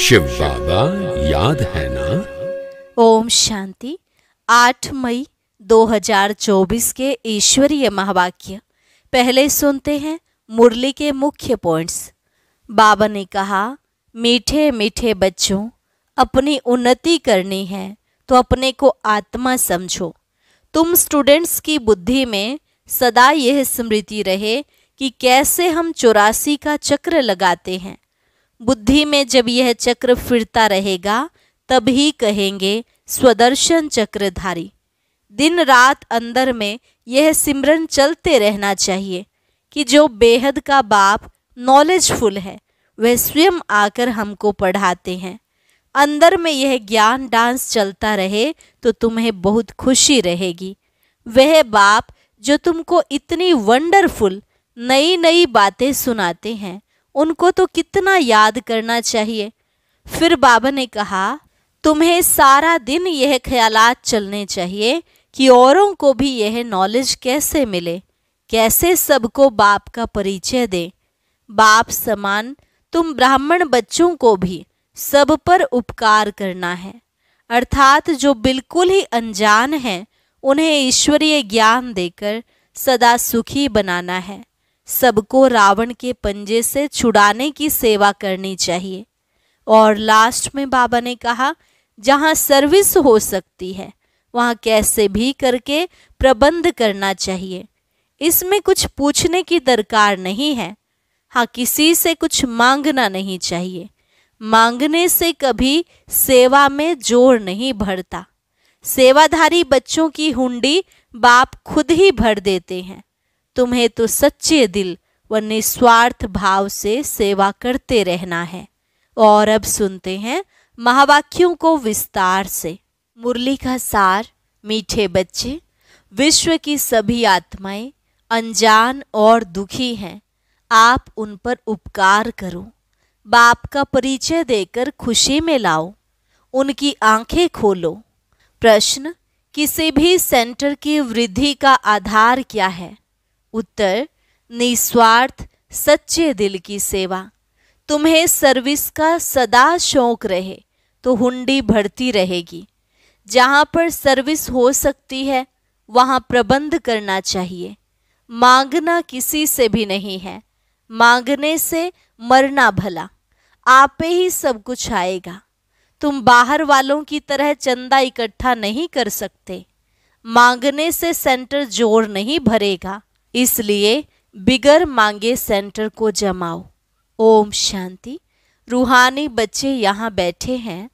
शिव बाबा याद है ना ओम शांति 8 मई 2024 के ईश्वरीय महावाक्य पहले सुनते हैं मुरली के मुख्य पॉइंट्स बाबा ने कहा मीठे मीठे बच्चों अपनी उन्नति करनी है तो अपने को आत्मा समझो तुम स्टूडेंट्स की बुद्धि में सदा यह स्मृति रहे कि कैसे हम चौरासी का चक्र लगाते हैं बुद्धि में जब यह चक्र फिरता रहेगा तभी कहेंगे स्वदर्शन चक्रधारी दिन रात अंदर में यह सिमरन चलते रहना चाहिए कि जो बेहद का बाप नॉलेजफुल है वह स्वयं आकर हमको पढ़ाते हैं अंदर में यह ज्ञान डांस चलता रहे तो तुम्हें बहुत खुशी रहेगी वह बाप जो तुमको इतनी वंडरफुल नई नई बातें सुनाते हैं उनको तो कितना याद करना चाहिए फिर बाबा ने कहा तुम्हें सारा दिन यह ख्यालात चलने चाहिए कि औरों को भी यह नॉलेज कैसे मिले कैसे सबको बाप का परिचय दे बाप समान तुम ब्राह्मण बच्चों को भी सब पर उपकार करना है अर्थात जो बिल्कुल ही अनजान हैं उन्हें ईश्वरीय ज्ञान देकर सदा सुखी बनाना है सबको रावण के पंजे से छुड़ाने की सेवा करनी चाहिए और लास्ट में बाबा ने कहा जहाँ सर्विस हो सकती है वहाँ कैसे भी करके प्रबंध करना चाहिए इसमें कुछ पूछने की दरकार नहीं है हाँ किसी से कुछ मांगना नहीं चाहिए मांगने से कभी सेवा में जोर नहीं भरता सेवाधारी बच्चों की हुंडी बाप खुद ही भर देते हैं तुम्हें तो सच्चे दिल व निस्वार्थ भाव से सेवा करते रहना है और अब सुनते हैं महावाक्यों को विस्तार से मुरली का सार मीठे बच्चे विश्व की सभी आत्माएं अनजान और दुखी हैं आप उन पर उपकार करो बाप का परिचय देकर खुशी में लाओ उनकी आंखें खोलो प्रश्न किसी भी सेंटर की वृद्धि का आधार क्या है उत्तर निस्वार्थ सच्चे दिल की सेवा तुम्हें सर्विस का सदा शौक रहे तो हुंडी भरती रहेगी जहाँ पर सर्विस हो सकती है वहाँ प्रबंध करना चाहिए मांगना किसी से भी नहीं है मांगने से मरना भला आपे ही सब कुछ आएगा तुम बाहर वालों की तरह चंदा इकट्ठा नहीं कर सकते मांगने से सेंटर जोर नहीं भरेगा इसलिए बिगर मांगे सेंटर को जमाओ ओम शांति रूहानी बच्चे यहाँ बैठे हैं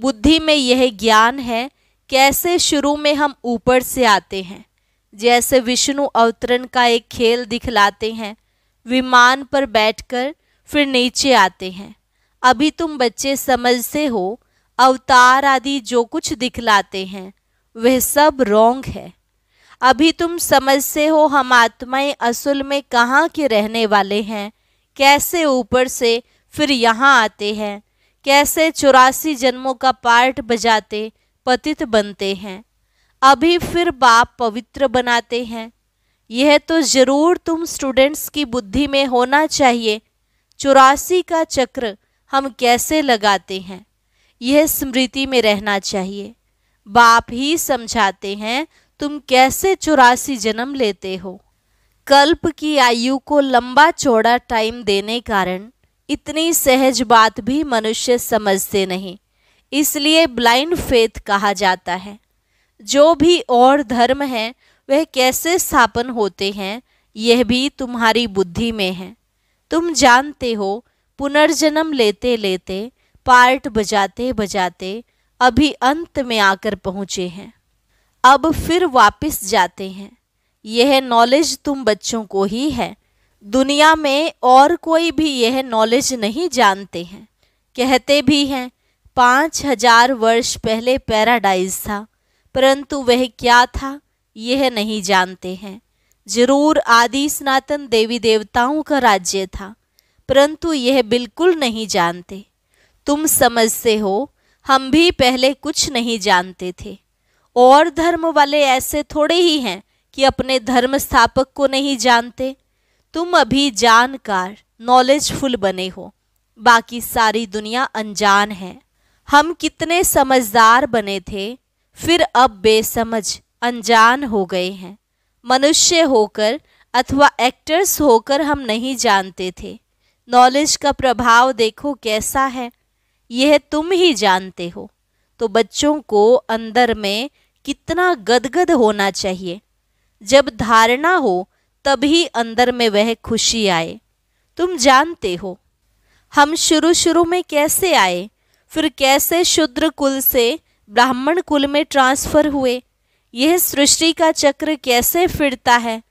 बुद्धि में यह ज्ञान है कैसे शुरू में हम ऊपर से आते हैं जैसे विष्णु अवतरण का एक खेल दिखलाते हैं विमान पर बैठकर फिर नीचे आते हैं अभी तुम बच्चे समझते हो अवतार आदि जो कुछ दिखलाते हैं वह सब रोंग है अभी तुम समझते हो हम आत्माएं असल में कहाँ के रहने वाले हैं कैसे ऊपर से फिर यहाँ आते हैं कैसे चौरासी जन्मों का पार्ट बजाते पतित बनते हैं अभी फिर बाप पवित्र बनाते हैं यह तो ज़रूर तुम स्टूडेंट्स की बुद्धि में होना चाहिए चौरासी का चक्र हम कैसे लगाते हैं यह स्मृति में रहना चाहिए बाप ही समझाते हैं तुम कैसे चौरासी जन्म लेते हो कल्प की आयु को लंबा चौड़ा टाइम देने कारण इतनी सहज बात भी मनुष्य समझते नहीं इसलिए ब्लाइंड फेथ कहा जाता है जो भी और धर्म है वह कैसे स्थापन होते हैं यह भी तुम्हारी बुद्धि में है तुम जानते हो पुनर्जन्म लेते लेते पार्ट बजाते बजाते अभी अंत में आकर पहुँचे हैं अब फिर वापस जाते हैं यह नॉलेज तुम बच्चों को ही है दुनिया में और कोई भी यह नॉलेज नहीं जानते हैं कहते भी हैं पाँच हजार वर्ष पहले पैराडाइज था परंतु वह क्या था यह नहीं जानते हैं जरूर आदि सनातन देवी देवताओं का राज्य था परंतु यह बिल्कुल नहीं जानते तुम समझते हो हम भी पहले कुछ नहीं जानते थे और धर्म वाले ऐसे थोड़े ही हैं कि अपने धर्म स्थापक को नहीं जानते तुम अभी जानकार नॉलेजफुल बने हो बाकी सारी दुनिया अनजान है हम कितने समझदार बने थे फिर अब बेसमझ अनजान हो गए हैं मनुष्य होकर अथवा एक्टर्स होकर हम नहीं जानते थे नॉलेज का प्रभाव देखो कैसा है यह तुम ही जानते हो तो बच्चों को अंदर में कितना गदगद होना चाहिए जब धारणा हो तभी अंदर में वह खुशी आए तुम जानते हो हम शुरू शुरू में कैसे आए फिर कैसे शुद्र कुल से ब्राह्मण कुल में ट्रांसफर हुए यह सृष्टि का चक्र कैसे फिरता है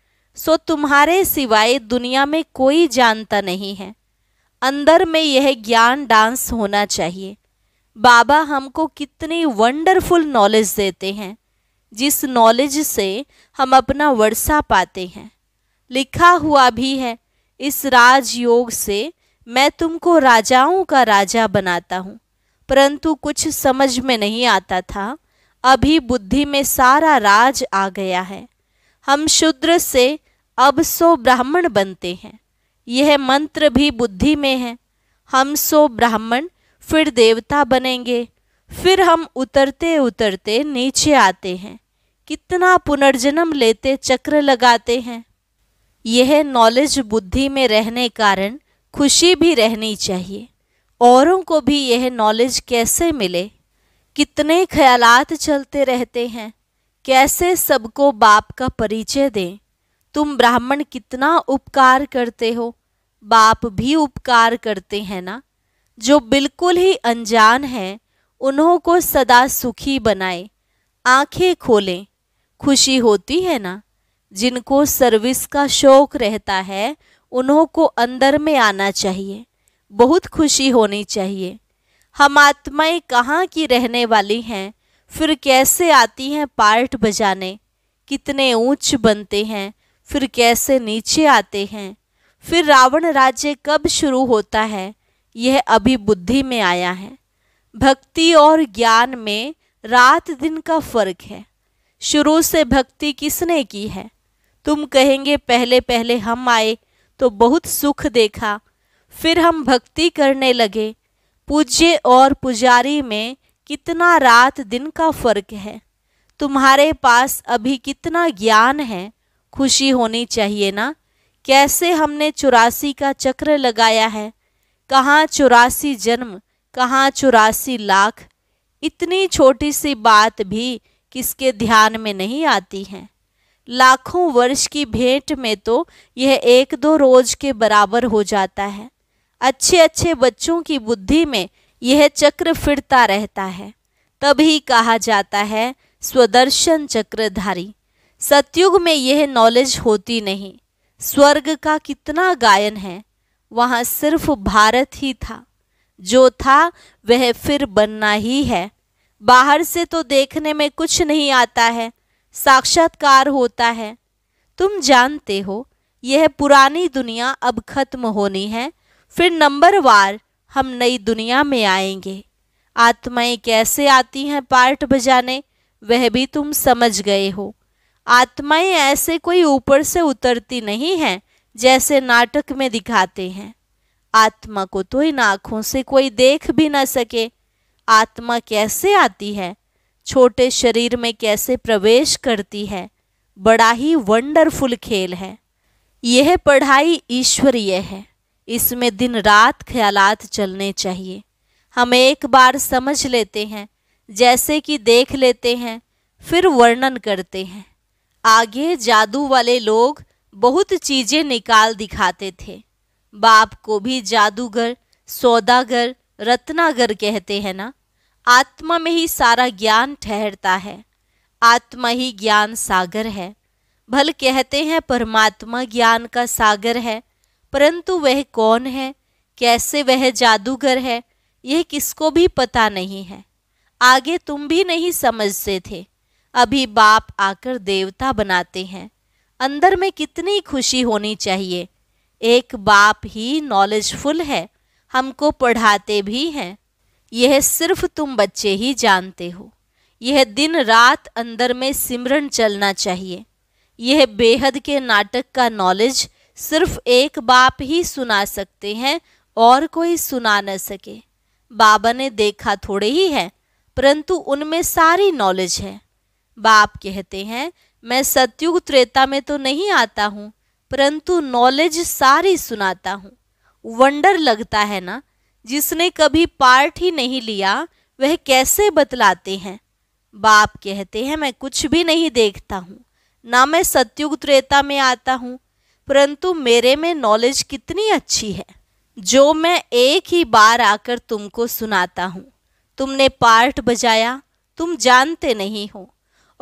सो तुम्हारे सिवाय दुनिया में कोई जानता नहीं है अंदर में यह ज्ञान डांस होना चाहिए बाबा हमको कितनी वंडरफुल नॉलेज देते हैं जिस नॉलेज से हम अपना वर्षा पाते हैं लिखा हुआ भी है इस राजयोग से मैं तुमको राजाओं का राजा बनाता हूँ परंतु कुछ समझ में नहीं आता था अभी बुद्धि में सारा राज आ गया है हम शूद्र से अब सो ब्राह्मण बनते हैं यह मंत्र भी बुद्धि में है हम सो ब्राह्मण फिर देवता बनेंगे फिर हम उतरते उतरते नीचे आते हैं कितना पुनर्जन्म लेते चक्र लगाते हैं यह नॉलेज बुद्धि में रहने कारण खुशी भी रहनी चाहिए औरों को भी यह नॉलेज कैसे मिले कितने ख्यालात चलते रहते हैं कैसे सबको बाप का परिचय दें तुम ब्राह्मण कितना उपकार करते हो बाप भी उपकार करते हैं ना जो बिल्कुल ही अनजान हैं उन्हों को सदा सुखी बनाए आंखें खोलें खुशी होती है ना जिनको सर्विस का शौक रहता है उन्हों को अंदर में आना चाहिए बहुत खुशी होनी चाहिए हम आत्माएं कहाँ की रहने वाली हैं फिर कैसे आती हैं पार्ट बजाने कितने ऊंच बनते हैं फिर कैसे नीचे आते हैं फिर रावण राज्य कब शुरू होता है यह अभी बुद्धि में आया है भक्ति और ज्ञान में रात दिन का फर्क है शुरू से भक्ति किसने की है तुम कहेंगे पहले पहले हम आए तो बहुत सुख देखा फिर हम भक्ति करने लगे पूज्य और पुजारी में कितना रात दिन का फर्क है तुम्हारे पास अभी कितना ज्ञान है खुशी होनी चाहिए ना कैसे हमने चौरासी का चक्र लगाया है कहाँ चौरासी जन्म कहाँ चौरासी लाख इतनी छोटी सी बात भी किसके ध्यान में नहीं आती हैं लाखों वर्ष की भेंट में तो यह एक दो रोज के बराबर हो जाता है अच्छे अच्छे बच्चों की बुद्धि में यह चक्र फिरता रहता है तभी कहा जाता है स्वदर्शन चक्रधारी सतयुग में यह नॉलेज होती नहीं स्वर्ग का कितना गायन है वहाँ सिर्फ भारत ही था जो था वह फिर बनना ही है बाहर से तो देखने में कुछ नहीं आता है साक्षात्कार होता है तुम जानते हो यह पुरानी दुनिया अब खत्म होनी है फिर नंबर वार हम नई दुनिया में आएंगे आत्माएं कैसे आती हैं पार्ट बजाने वह भी तुम समझ गए हो आत्माएं ऐसे कोई ऊपर से उतरती नहीं हैं जैसे नाटक में दिखाते हैं आत्मा को तो इन आँखों से कोई देख भी ना सके आत्मा कैसे आती है छोटे शरीर में कैसे प्रवेश करती है बड़ा ही वंडरफुल खेल है यह पढ़ाई ईश्वरीय है इसमें दिन रात ख्यालात चलने चाहिए हम एक बार समझ लेते हैं जैसे कि देख लेते हैं फिर वर्णन करते हैं आगे जादू वाले लोग बहुत चीज़ें निकाल दिखाते थे बाप को भी जादूगर सौदागर रत्नागर कहते हैं ना आत्मा में ही सारा ज्ञान ठहरता है आत्मा ही ज्ञान सागर है भल कहते हैं परमात्मा ज्ञान का सागर है परंतु वह कौन है कैसे वह जादूगर है यह किसको भी पता नहीं है आगे तुम भी नहीं समझते थे अभी बाप आकर देवता बनाते हैं अंदर में कितनी खुशी होनी चाहिए एक बाप ही नॉलेजफुल है हमको पढ़ाते भी हैं यह सिर्फ तुम बच्चे ही जानते हो यह दिन रात अंदर में सिमरन चलना चाहिए यह बेहद के नाटक का नॉलेज सिर्फ एक बाप ही सुना सकते हैं और कोई सुना न सके बाबा ने देखा थोड़े ही है परंतु उनमें सारी नॉलेज है बाप कहते हैं मैं सत्युग त्रेता में तो नहीं आता हूँ परंतु नॉलेज सारी सुनाता हूँ वंडर लगता है ना जिसने कभी पार्ट ही नहीं लिया वह कैसे बतलाते हैं बाप कहते हैं मैं कुछ भी नहीं देखता हूँ ना मैं सत्युग त्रेता में आता हूँ परंतु मेरे में नॉलेज कितनी अच्छी है जो मैं एक ही बार आकर तुमको सुनाता हूँ तुमने पार्ट बजाया तुम जानते नहीं हो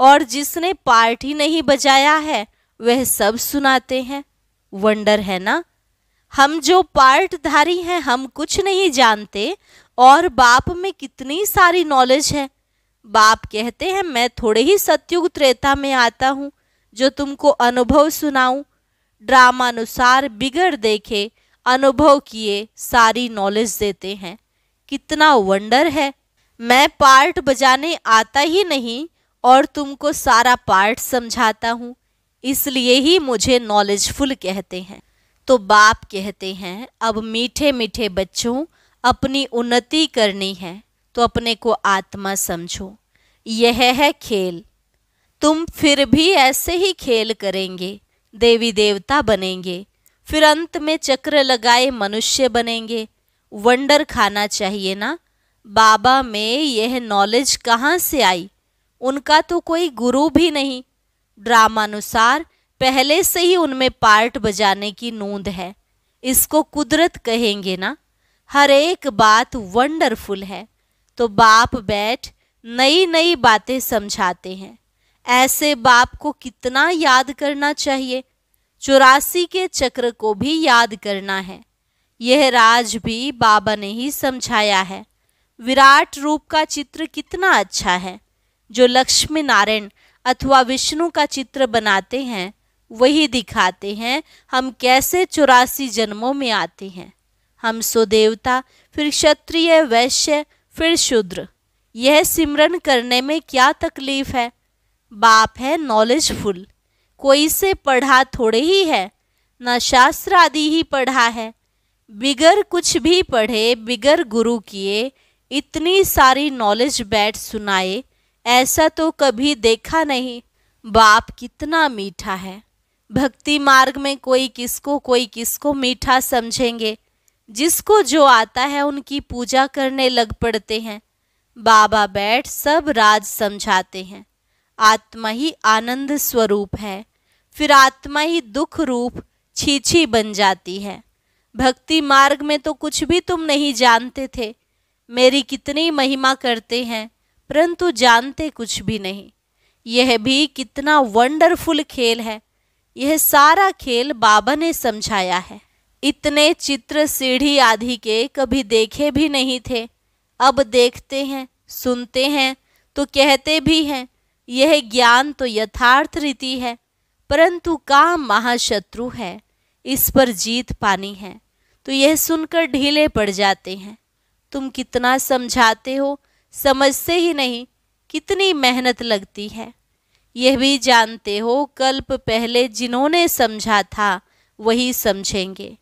और जिसने पार्ट ही नहीं बजाया है वह सब सुनाते हैं वंडर है ना हम जो पार्टधारी हैं हम कुछ नहीं जानते और बाप में कितनी सारी नॉलेज है बाप कहते हैं मैं थोड़े ही सत्युग त्रेता में आता हूँ जो तुमको अनुभव ड्रामा ड्रामानुसार बिगड़ देखे अनुभव किए सारी नॉलेज देते हैं कितना वंडर है मैं पार्ट बजाने आता ही नहीं और तुमको सारा पार्ट समझाता हूँ इसलिए ही मुझे नॉलेजफुल कहते हैं तो बाप कहते हैं अब मीठे मीठे बच्चों अपनी उन्नति करनी है तो अपने को आत्मा समझो यह है खेल तुम फिर भी ऐसे ही खेल करेंगे देवी देवता बनेंगे फिर अंत में चक्र लगाए मनुष्य बनेंगे वंडर खाना चाहिए ना बाबा में यह नॉलेज कहाँ से आई उनका तो कोई गुरु भी नहीं ड्रामानुसार पहले से ही उनमें पार्ट बजाने की नूंद है इसको कुदरत कहेंगे ना हर एक बात वंडरफुल है तो बाप बैठ नई नई बातें समझाते हैं ऐसे बाप को कितना याद करना चाहिए चौरासी के चक्र को भी याद करना है यह राज भी बाबा ने ही समझाया है विराट रूप का चित्र कितना अच्छा है जो लक्ष्मी नारायण अथवा विष्णु का चित्र बनाते हैं वही दिखाते हैं हम कैसे चौरासी जन्मों में आते हैं हम सुदेवता फिर क्षत्रिय वैश्य फिर शूद्र यह सिमरन करने में क्या तकलीफ है बाप है नॉलेजफुल कोई से पढ़ा थोड़े ही है न शास्त्र आदि ही पढ़ा है बिगर कुछ भी पढ़े बिगर गुरु किए इतनी सारी नॉलेज बैठ सुनाए ऐसा तो कभी देखा नहीं बाप कितना मीठा है भक्ति मार्ग में कोई किसको कोई किसको मीठा समझेंगे जिसको जो आता है उनकी पूजा करने लग पड़ते हैं बाबा बैठ सब राज समझाते हैं आत्मा ही आनंद स्वरूप है फिर आत्मा ही दुख रूप छीछी बन जाती है भक्ति मार्ग में तो कुछ भी तुम नहीं जानते थे मेरी कितनी महिमा करते हैं परंतु जानते कुछ भी नहीं यह भी कितना वंडरफुल खेल है यह सारा खेल बाबा ने समझाया है इतने चित्र सीढ़ी आदि के कभी देखे भी नहीं थे अब देखते हैं सुनते हैं तो कहते भी हैं यह ज्ञान तो यथार्थ रीति है परंतु काम महाशत्रु है इस पर जीत पानी है तो यह सुनकर ढीले पड़ जाते हैं तुम कितना समझाते हो समझते ही नहीं कितनी मेहनत लगती है यह भी जानते हो कल्प पहले जिन्होंने समझा था वही समझेंगे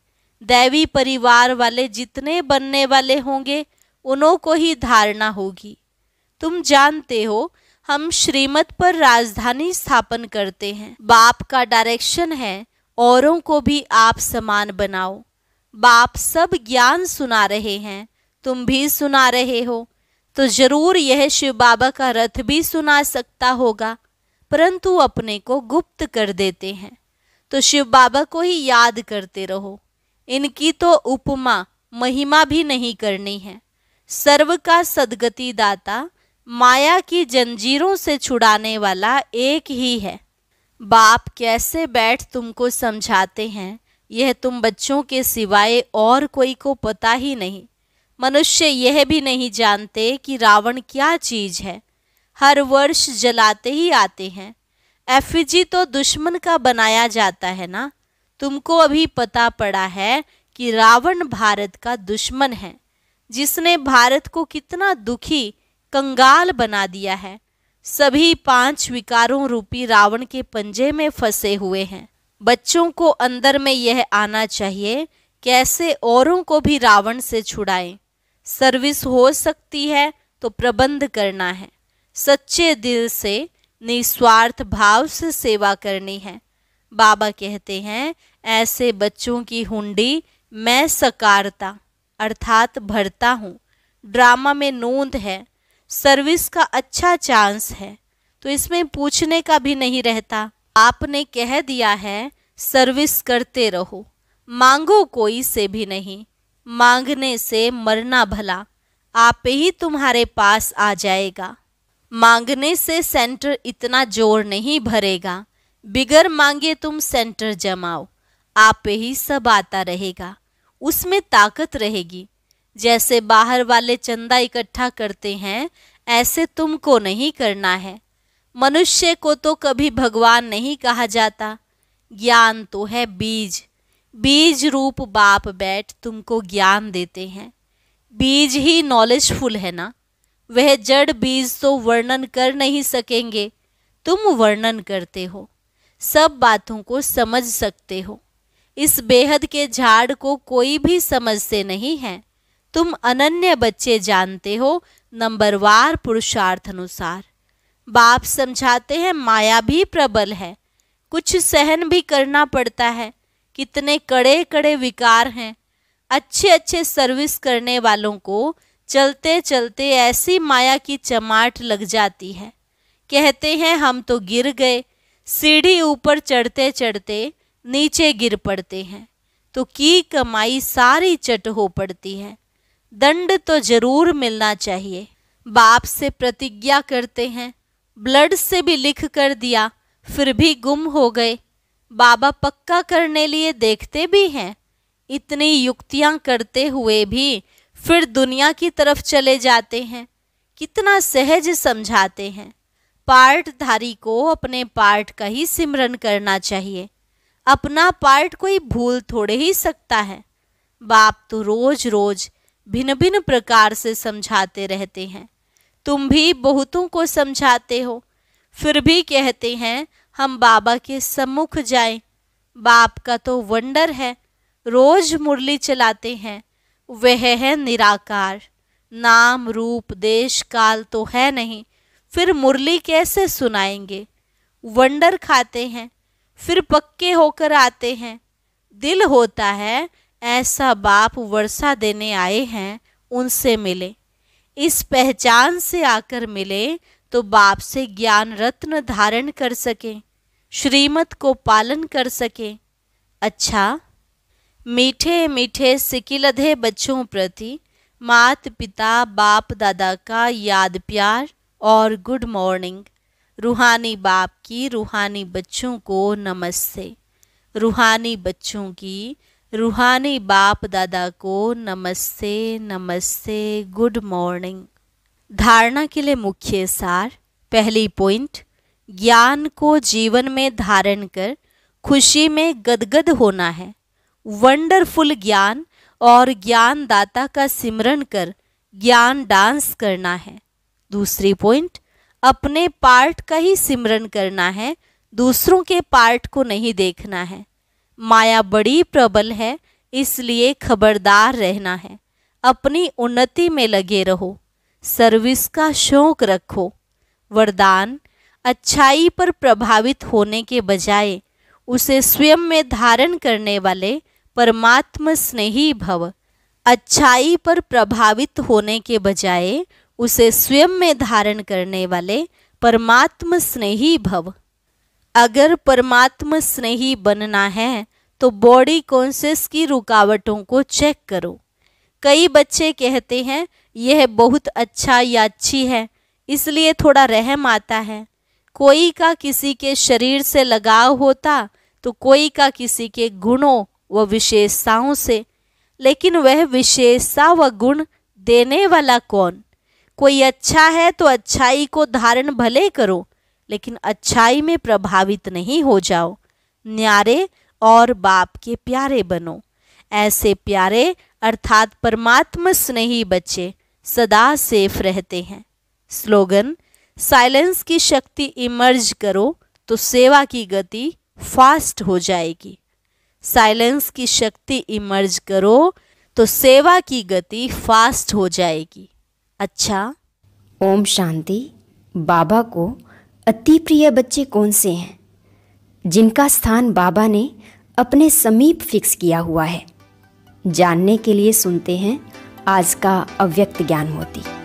दैवी परिवार वाले जितने बनने वाले होंगे उन्हों को ही धारणा होगी तुम जानते हो हम श्रीमत पर राजधानी स्थापन करते हैं बाप का डायरेक्शन है औरों को भी आप समान बनाओ बाप सब ज्ञान सुना रहे हैं तुम भी सुना रहे हो तो जरूर यह शिव बाबा का रथ भी सुना सकता होगा परंतु अपने को गुप्त कर देते हैं तो शिव बाबा को ही याद करते रहो इनकी तो उपमा महिमा भी नहीं करनी है सर्व का सदगति दाता माया की जंजीरों से छुड़ाने वाला एक ही है बाप कैसे बैठ तुमको समझाते हैं यह तुम बच्चों के सिवाय और कोई को पता ही नहीं मनुष्य यह भी नहीं जानते कि रावण क्या चीज़ है हर वर्ष जलाते ही आते हैं एफिजी तो दुश्मन का बनाया जाता है ना तुमको अभी पता पड़ा है कि रावण भारत का दुश्मन है जिसने भारत को कितना दुखी कंगाल बना दिया है सभी पांच विकारों रूपी रावण के पंजे में फंसे हुए हैं बच्चों को अंदर में यह आना चाहिए कैसे औरों को भी रावण से छुड़ाएं सर्विस हो सकती है तो प्रबंध करना है सच्चे दिल से निस्वार्थ भाव से सेवा करनी है बाबा कहते हैं ऐसे बच्चों की हुंडी मैं सकारता अर्थात भरता हूँ ड्रामा में नोंद है सर्विस का अच्छा चांस है तो इसमें पूछने का भी नहीं रहता आपने कह दिया है सर्विस करते रहो मांगो कोई से भी नहीं मांगने से मरना भला आप ही तुम्हारे पास आ जाएगा मांगने से सेंटर इतना जोर नहीं भरेगा बिगर मांगे तुम सेंटर जमाओ आप पे ही सब आता रहेगा उसमें ताकत रहेगी जैसे बाहर वाले चंदा इकट्ठा करते हैं ऐसे तुमको नहीं करना है मनुष्य को तो कभी भगवान नहीं कहा जाता ज्ञान तो है बीज बीज रूप बाप बैठ तुमको ज्ञान देते हैं बीज ही नॉलेजफुल है ना वह जड़ बीज तो वर्णन कर नहीं सकेंगे तुम वर्णन करते हो सब बातों को समझ सकते हो इस बेहद के झाड़ को कोई भी समझते नहीं है तुम अनन्य बच्चे जानते हो नंबरवार पुरुषार्थ अनुसार बाप समझाते हैं माया भी प्रबल है कुछ सहन भी करना पड़ता है कितने कड़े कड़े विकार हैं अच्छे अच्छे सर्विस करने वालों को चलते चलते ऐसी माया की चमाट लग जाती है कहते हैं हम तो गिर गए सीढ़ी ऊपर चढ़ते चढ़ते नीचे गिर पड़ते हैं तो की कमाई सारी चट हो पड़ती है दंड तो जरूर मिलना चाहिए बाप से प्रतिज्ञा करते हैं ब्लड से भी लिख कर दिया फिर भी गुम हो गए बाबा पक्का करने लिए देखते भी हैं इतनी युक्तियां करते हुए भी फिर दुनिया की तरफ चले जाते हैं कितना सहज समझाते हैं पार्टधारी को अपने पार्ट का ही सिमरन करना चाहिए अपना पार्ट कोई भूल थोड़े ही सकता है बाप तो रोज रोज भिन्न भिन्न प्रकार से समझाते रहते हैं तुम भी बहुतों को समझाते हो फिर भी कहते हैं हम बाबा के सम्मुख जाएं। बाप का तो वंडर है रोज मुरली चलाते हैं वह है निराकार नाम रूप देश काल तो है नहीं फिर मुरली कैसे सुनाएंगे वंडर खाते हैं फिर पक्के होकर आते हैं दिल होता है ऐसा बाप वर्षा देने आए हैं उनसे मिले इस पहचान से आकर मिले तो बाप से ज्ञान रत्न धारण कर सकें श्रीमत को पालन कर सकें अच्छा मीठे मीठे सिकिलधे बच्चों प्रति मात पिता बाप दादा का याद प्यार और गुड मॉर्निंग रूहानी बाप की रूहानी बच्चों को नमस्ते रूहानी बच्चों की रूहानी बाप दादा को नमस्ते नमस्ते गुड मॉर्निंग धारणा के लिए मुख्य सार पहली पॉइंट ज्ञान को जीवन में धारण कर खुशी में गदगद होना है वंडरफुल ज्ञान और ज्ञानदाता का सिमरन कर ज्ञान डांस करना है दूसरी पॉइंट अपने पार्ट का ही सिमरन करना है दूसरों के पार्ट को नहीं देखना है माया बड़ी प्रबल है इसलिए खबरदार रहना है अपनी उन्नति में लगे रहो सर्विस का शौक रखो वरदान अच्छाई पर प्रभावित होने के बजाय उसे स्वयं में धारण करने वाले परमात्म स्नेही भव अच्छाई पर प्रभावित होने के बजाय उसे स्वयं में धारण करने वाले परमात्म स्नेही भव अगर परमात्म स्नेही बनना है तो बॉडी कॉन्शियस की रुकावटों को चेक करो कई बच्चे कहते हैं यह बहुत अच्छा या अच्छी है इसलिए थोड़ा रहम आता है कोई का किसी के शरीर से लगाव होता तो कोई का किसी के गुणों व विशेषताओं से लेकिन वह विशेषता व गुण देने वाला कौन कोई अच्छा है तो अच्छाई को धारण भले करो लेकिन अच्छाई में प्रभावित नहीं हो जाओ न्यारे और बाप के प्यारे बनो ऐसे प्यारे अर्थात परमात्मा स्नेही बच्चे सदा सेफ रहते हैं स्लोगन साइलेंस की शक्ति इमर्ज करो तो सेवा की गति फास्ट हो जाएगी साइलेंस की शक्ति इमर्ज करो तो सेवा की गति फास्ट हो जाएगी अच्छा ओम शांति बाबा को अति प्रिय बच्चे कौन से हैं जिनका स्थान बाबा ने अपने समीप फिक्स किया हुआ है जानने के लिए सुनते हैं आज का अव्यक्त ज्ञान मोती